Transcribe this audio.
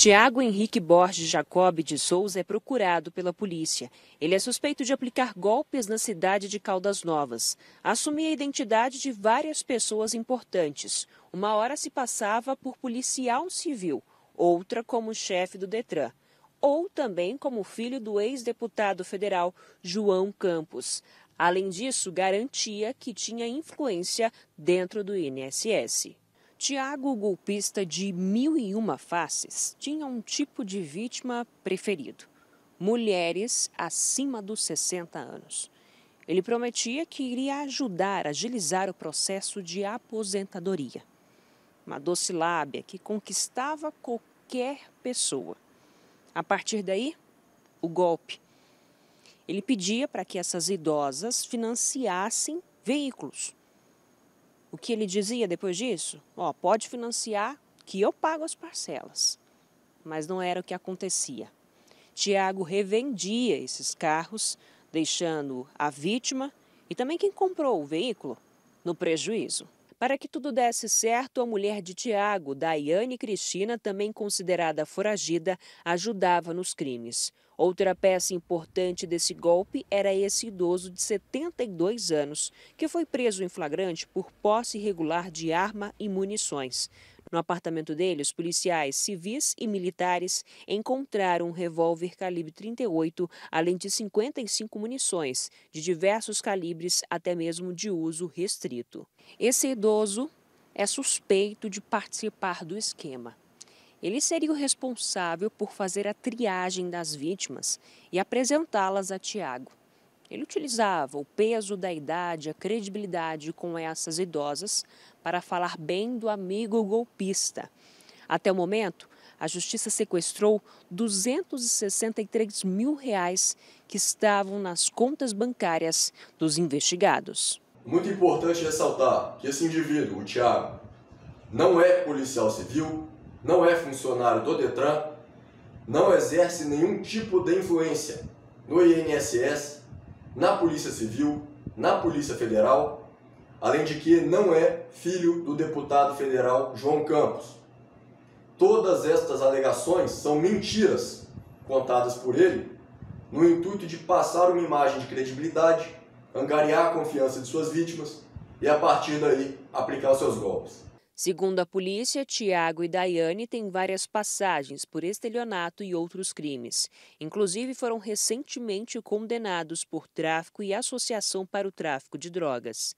Tiago Henrique Borges Jacob de Souza é procurado pela polícia. Ele é suspeito de aplicar golpes na cidade de Caldas Novas. Assumia a identidade de várias pessoas importantes. Uma hora se passava por policial civil, outra como chefe do Detran, ou também como filho do ex-deputado federal João Campos. Além disso, garantia que tinha influência dentro do INSS. Tiago, golpista de mil e uma faces, tinha um tipo de vítima preferido: mulheres acima dos 60 anos. Ele prometia que iria ajudar a agilizar o processo de aposentadoria. Uma doce-lábia que conquistava qualquer pessoa. A partir daí, o golpe. Ele pedia para que essas idosas financiassem veículos o que ele dizia depois disso? Ó, pode financiar que eu pago as parcelas. Mas não era o que acontecia. Tiago revendia esses carros, deixando a vítima e também quem comprou o veículo no prejuízo. Para que tudo desse certo, a mulher de Tiago, Daiane Cristina, também considerada foragida, ajudava nos crimes. Outra peça importante desse golpe era esse idoso de 72 anos, que foi preso em flagrante por posse irregular de arma e munições. No apartamento dele, os policiais civis e militares encontraram um revólver calibre 38, além de 55 munições de diversos calibres, até mesmo de uso restrito. Esse idoso é suspeito de participar do esquema. Ele seria o responsável por fazer a triagem das vítimas e apresentá-las a Tiago. Ele utilizava o peso da idade, a credibilidade com essas idosas para falar bem do amigo golpista. Até o momento, a justiça sequestrou 263 mil reais que estavam nas contas bancárias dos investigados. Muito importante ressaltar que esse indivíduo, o Thiago, não é policial civil, não é funcionário do Detran, não exerce nenhum tipo de influência no INSS na Polícia Civil, na Polícia Federal, além de que não é filho do deputado federal João Campos. Todas estas alegações são mentiras contadas por ele no intuito de passar uma imagem de credibilidade, angariar a confiança de suas vítimas e, a partir daí, aplicar os seus golpes. Segundo a polícia, Tiago e Daiane têm várias passagens por estelionato e outros crimes. Inclusive, foram recentemente condenados por tráfico e associação para o tráfico de drogas.